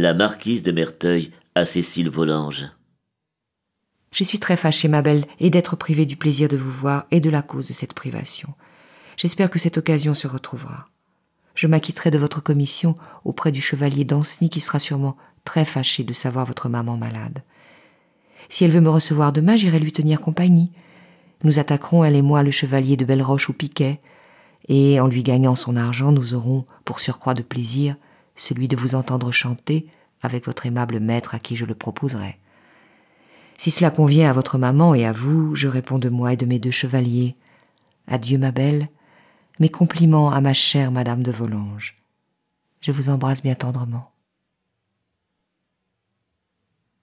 La marquise de Merteuil à Cécile Volange. Je suis très fâchée, ma belle, et d'être privée du plaisir de vous voir et de la cause de cette privation. J'espère que cette occasion se retrouvera. Je m'acquitterai de votre commission auprès du chevalier d'Anceny qui sera sûrement très fâché de savoir votre maman malade. Si elle veut me recevoir demain, j'irai lui tenir compagnie. Nous attaquerons, elle et moi, le chevalier de Belleroche au piquet, et en lui gagnant son argent, nous aurons, pour surcroît de plaisir, celui de vous entendre chanter avec votre aimable maître à qui je le proposerai. Si cela convient à votre maman et à vous, je réponds de moi et de mes deux chevaliers. Adieu, ma belle. Mes compliments à ma chère Madame de Volanges. Je vous embrasse bien tendrement.